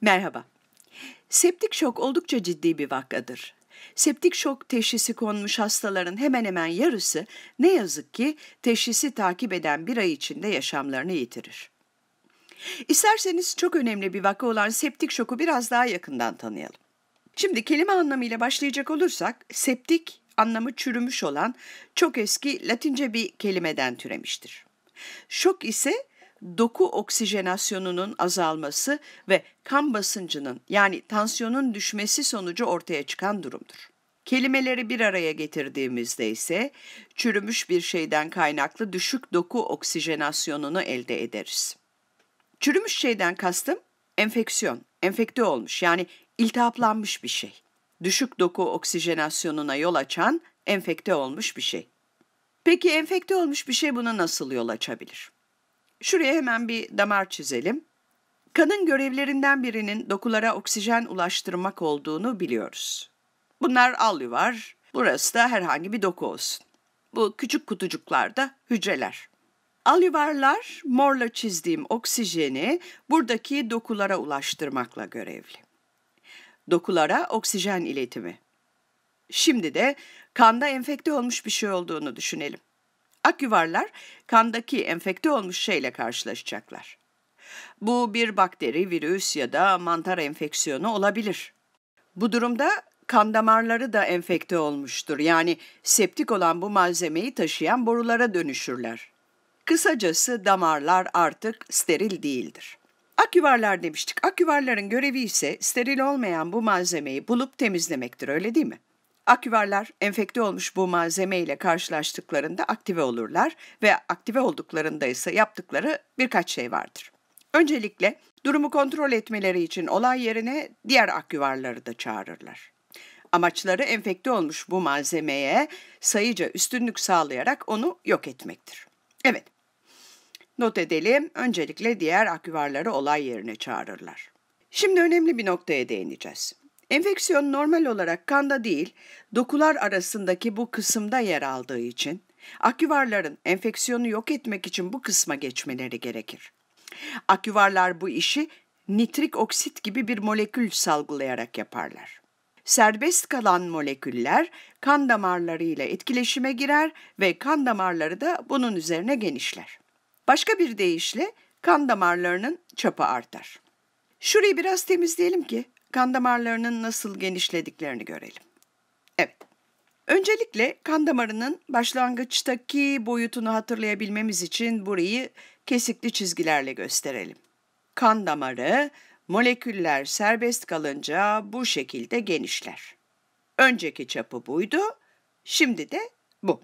Merhaba. Septik şok oldukça ciddi bir vakadır. Septik şok teşhisi konmuş hastaların hemen hemen yarısı ne yazık ki teşhisi takip eden bir ay içinde yaşamlarını yitirir. İsterseniz çok önemli bir vaka olan septik şoku biraz daha yakından tanıyalım. Şimdi kelime anlamıyla başlayacak olursak septik anlamı çürümüş olan çok eski Latince bir kelimeden türemiştir. Şok ise doku oksijenasyonunun azalması ve kan basıncının yani tansiyonun düşmesi sonucu ortaya çıkan durumdur. Kelimeleri bir araya getirdiğimizde ise çürümüş bir şeyden kaynaklı düşük doku oksijenasyonunu elde ederiz. Çürümüş şeyden kastım enfeksiyon, enfekte olmuş yani iltihaplanmış bir şey. Düşük doku oksijenasyonuna yol açan enfekte olmuş bir şey. Peki enfekte olmuş bir şey buna nasıl yol açabilir? Şuraya hemen bir damar çizelim. Kanın görevlerinden birinin dokulara oksijen ulaştırmak olduğunu biliyoruz. Bunlar alüvar, burası da herhangi bir doku olsun. Bu küçük kutucuklar da hücreler. Alüvarlar morla çizdiğim oksijeni buradaki dokulara ulaştırmakla görevli. Dokulara oksijen iletimi. Şimdi de kanda enfekte olmuş bir şey olduğunu düşünelim. Aküvarlar kandaki enfekte olmuş şeyle karşılaşacaklar. Bu bir bakteri, virüs ya da mantar enfeksiyonu olabilir. Bu durumda kan damarları da enfekte olmuştur. Yani septik olan bu malzemeyi taşıyan borulara dönüşürler. Kısacası damarlar artık steril değildir. Aküvarlar demiştik. Aküvarların görevi ise steril olmayan bu malzemeyi bulup temizlemektir öyle değil mi? Aküvarlar enfekte olmuş bu malzeme ile karşılaştıklarında aktive olurlar ve aktive olduklarında ise yaptıkları birkaç şey vardır. Öncelikle durumu kontrol etmeleri için olay yerine diğer aküvarları da çağırırlar. Amaçları enfekte olmuş bu malzemeye sayıca üstünlük sağlayarak onu yok etmektir. Evet, not edelim öncelikle diğer aküvarları olay yerine çağırırlar. Şimdi önemli bir noktaya değineceğiz. Enfeksiyon normal olarak kanda değil, dokular arasındaki bu kısımda yer aldığı için aküvarların enfeksiyonu yok etmek için bu kısma geçmeleri gerekir. Aküvarlar bu işi nitrik oksit gibi bir molekül salgılayarak yaparlar. Serbest kalan moleküller kan damarlarıyla etkileşime girer ve kan damarları da bunun üzerine genişler. Başka bir deyişle kan damarlarının çapı artar. Şurayı biraz temizleyelim ki kan damarlarının nasıl genişlediklerini görelim. Evet. Öncelikle kan damarının başlangıçtaki boyutunu hatırlayabilmemiz için burayı kesikli çizgilerle gösterelim. Kan damarı moleküller serbest kalınca bu şekilde genişler. Önceki çapı buydu, şimdi de bu.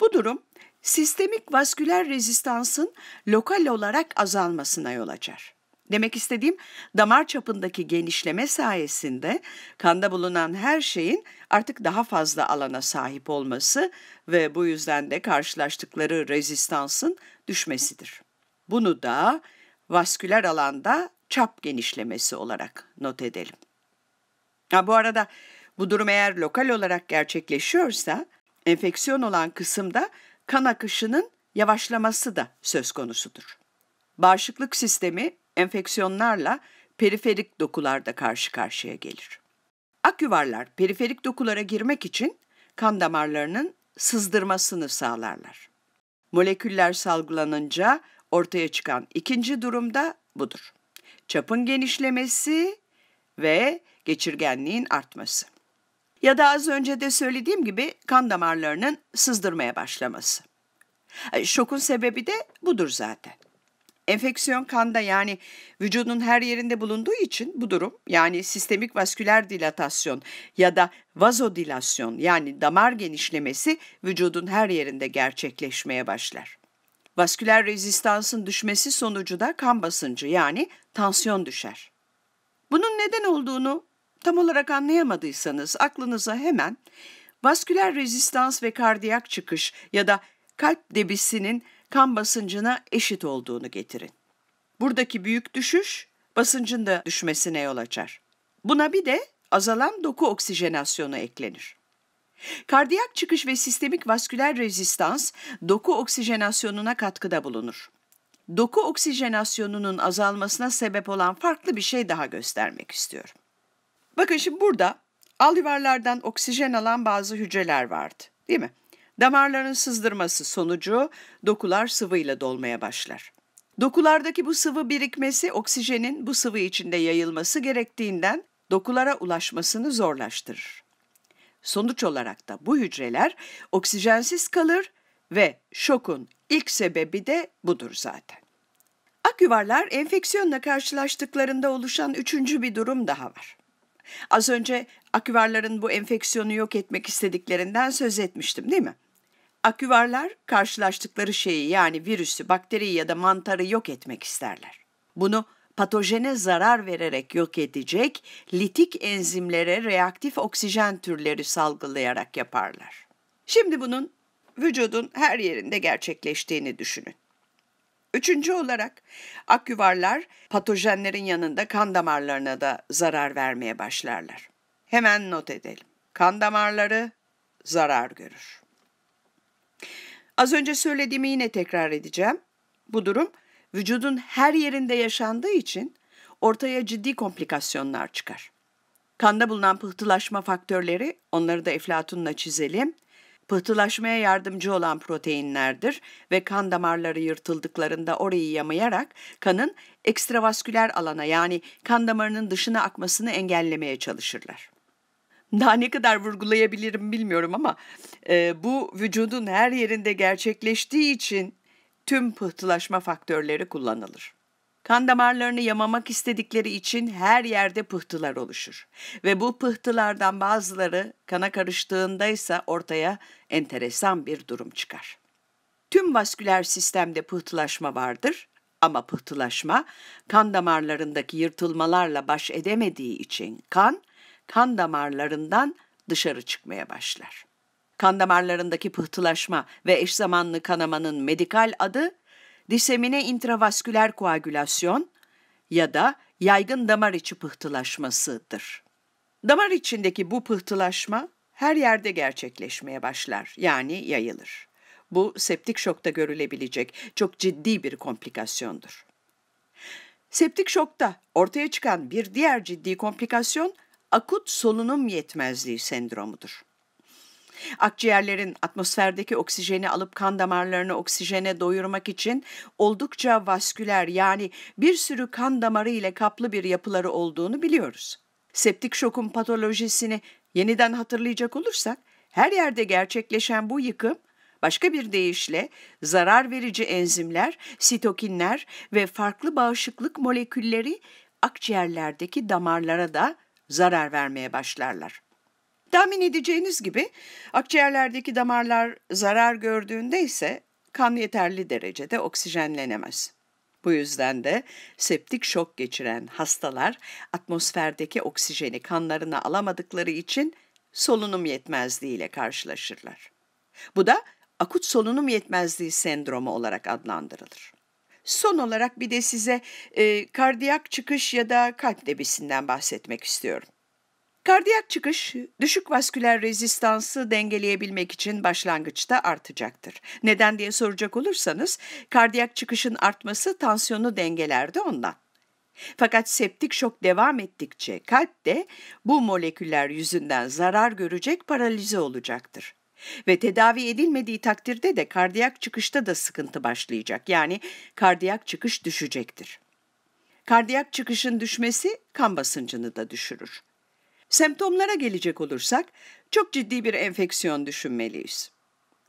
Bu durum sistemik vasküler rezistansın lokal olarak azalmasına yol açar. Demek istediğim damar çapındaki genişleme sayesinde kanda bulunan her şeyin artık daha fazla alana sahip olması ve bu yüzden de karşılaştıkları rezistansın düşmesidir. Bunu da vasküler alanda çap genişlemesi olarak not edelim. Ha, bu arada bu durum eğer lokal olarak gerçekleşiyorsa enfeksiyon olan kısımda kan akışının yavaşlaması da söz konusudur. Bağışıklık sistemi enfeksiyonlarla periferik dokularda karşı karşıya gelir. Ak yuvarlar periferik dokulara girmek için kan damarlarının sızdırmasını sağlarlar. Moleküller salgılanınca ortaya çıkan ikinci durum da budur. Çapın genişlemesi ve geçirgenliğin artması. Ya da az önce de söylediğim gibi kan damarlarının sızdırmaya başlaması. E, şokun sebebi de budur zaten. Enfeksiyon kanda yani vücudun her yerinde bulunduğu için bu durum yani sistemik vasküler dilatasyon ya da vazodilasyon yani damar genişlemesi vücudun her yerinde gerçekleşmeye başlar. Vasküler rezistansın düşmesi sonucu da kan basıncı yani tansiyon düşer. Bunun neden olduğunu tam olarak anlayamadıysanız aklınıza hemen vasküler rezistans ve kardiyak çıkış ya da kalp debisinin Kan basıncına eşit olduğunu getirin. Buradaki büyük düşüş basıncın da düşmesine yol açar. Buna bir de azalan doku oksijenasyonu eklenir. Kardiyak çıkış ve sistemik vasküler rezistans doku oksijenasyonuna katkıda bulunur. Doku oksijenasyonunun azalmasına sebep olan farklı bir şey daha göstermek istiyorum. Bakın şimdi burada alüvarlardan oksijen alan bazı hücreler vardı değil mi? Damarların sızdırması sonucu dokular sıvıyla dolmaya başlar. Dokulardaki bu sıvı birikmesi oksijenin bu sıvı içinde yayılması gerektiğinden dokulara ulaşmasını zorlaştırır. Sonuç olarak da bu hücreler oksijensiz kalır ve şokun ilk sebebi de budur zaten. Ak yuvarlar enfeksiyonla karşılaştıklarında oluşan üçüncü bir durum daha var. Az önce aküvarların bu enfeksiyonu yok etmek istediklerinden söz etmiştim değil mi? Aküvarlar karşılaştıkları şeyi yani virüsü, bakteriyi ya da mantarı yok etmek isterler. Bunu patojene zarar vererek yok edecek litik enzimlere reaktif oksijen türleri salgılayarak yaparlar. Şimdi bunun vücudun her yerinde gerçekleştiğini düşünün. Üçüncü olarak aküvarlar patojenlerin yanında kan damarlarına da zarar vermeye başlarlar. Hemen not edelim. Kan damarları zarar görür. Az önce söylediğimi yine tekrar edeceğim. Bu durum vücudun her yerinde yaşandığı için ortaya ciddi komplikasyonlar çıkar. Kanda bulunan pıhtılaşma faktörleri, onları da eflatunla çizelim, pıhtılaşmaya yardımcı olan proteinlerdir ve kan damarları yırtıldıklarında orayı yamayarak kanın ekstravasküler alana yani kan damarının dışına akmasını engellemeye çalışırlar daha ne kadar vurgulayabilirim bilmiyorum ama e, bu vücudun her yerinde gerçekleştiği için tüm pıhtılaşma faktörleri kullanılır. Kan damarlarını yamamak istedikleri için her yerde pıhtılar oluşur ve bu pıhtılardan bazıları kana karıştığında ise ortaya enteresan bir durum çıkar. Tüm vasküler sistemde pıhtılaşma vardır ama pıhtılaşma kan damarlarındaki yırtılmalarla baş edemediği için kan kan damarlarından dışarı çıkmaya başlar. Kan damarlarındaki pıhtılaşma ve eş zamanlı kanamanın medikal adı disemine intravasküler koagülasyon ya da yaygın damar içi pıhtılaşmasıdır. Damar içindeki bu pıhtılaşma her yerde gerçekleşmeye başlar yani yayılır. Bu septik şokta görülebilecek çok ciddi bir komplikasyondur. Septik şokta ortaya çıkan bir diğer ciddi komplikasyon akut solunum yetmezliği sendromudur. Akciğerlerin atmosferdeki oksijeni alıp kan damarlarını oksijene doyurmak için oldukça vasküler yani bir sürü kan damarı ile kaplı bir yapıları olduğunu biliyoruz. Septik şokun patolojisini yeniden hatırlayacak olursak her yerde gerçekleşen bu yıkım Başka bir deyişle zarar verici enzimler, sitokinler ve farklı bağışıklık molekülleri akciğerlerdeki damarlara da zarar vermeye başlarlar. Tahmin edeceğiniz gibi akciğerlerdeki damarlar zarar gördüğünde ise kan yeterli derecede oksijenlenemez. Bu yüzden de septik şok geçiren hastalar atmosferdeki oksijeni kanlarına alamadıkları için solunum yetmezliği ile karşılaşırlar. Bu da akut solunum yetmezliği sendromu olarak adlandırılır. Son olarak bir de size e, kardiyak çıkış ya da kalp debisinden bahsetmek istiyorum. Kardiyak çıkış, düşük vasküler rezistansı dengeleyebilmek için başlangıçta artacaktır. Neden diye soracak olursanız, kardiyak çıkışın artması tansiyonu dengeler ondan. Fakat septik şok devam ettikçe kalp de bu moleküller yüzünden zarar görecek paralize olacaktır. Ve tedavi edilmediği takdirde de kardiyak çıkışta da sıkıntı başlayacak. Yani kardiyak çıkış düşecektir. Kardiyak çıkışın düşmesi kan basıncını da düşürür. Semptomlara gelecek olursak çok ciddi bir enfeksiyon düşünmeliyiz.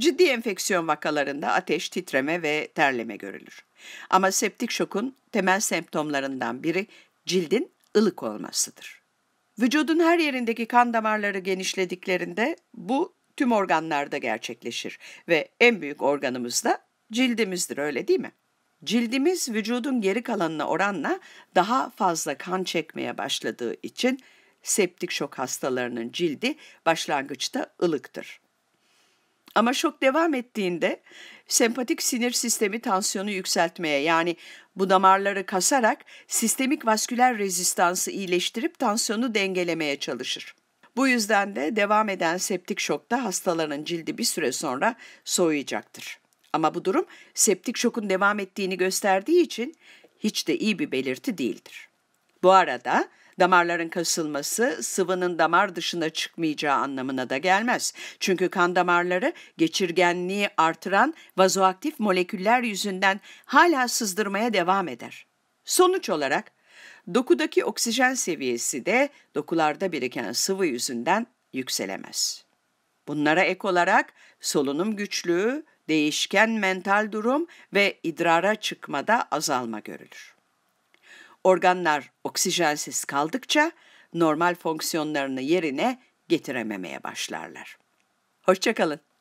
Ciddi enfeksiyon vakalarında ateş, titreme ve terleme görülür. Ama septik şokun temel semptomlarından biri cildin ılık olmasıdır. Vücudun her yerindeki kan damarları genişlediklerinde bu tüm organlarda gerçekleşir ve en büyük organımız da cildimizdir öyle değil mi? Cildimiz vücudun geri kalanına oranla daha fazla kan çekmeye başladığı için septik şok hastalarının cildi başlangıçta ılıktır. Ama şok devam ettiğinde sempatik sinir sistemi tansiyonu yükseltmeye yani bu damarları kasarak sistemik vasküler rezistansı iyileştirip tansiyonu dengelemeye çalışır. Bu yüzden de devam eden septik şokta hastaların cildi bir süre sonra soğuyacaktır. Ama bu durum septik şokun devam ettiğini gösterdiği için hiç de iyi bir belirti değildir. Bu arada damarların kasılması sıvının damar dışına çıkmayacağı anlamına da gelmez. Çünkü kan damarları geçirgenliği artıran vazoaktif moleküller yüzünden hala sızdırmaya devam eder. Sonuç olarak Dokudaki oksijen seviyesi de dokularda biriken sıvı yüzünden yükselemez. Bunlara ek olarak solunum güçlüğü, değişken mental durum ve idrara çıkmada azalma görülür. Organlar oksijensiz kaldıkça normal fonksiyonlarını yerine getirememeye başlarlar. Hoşçakalın.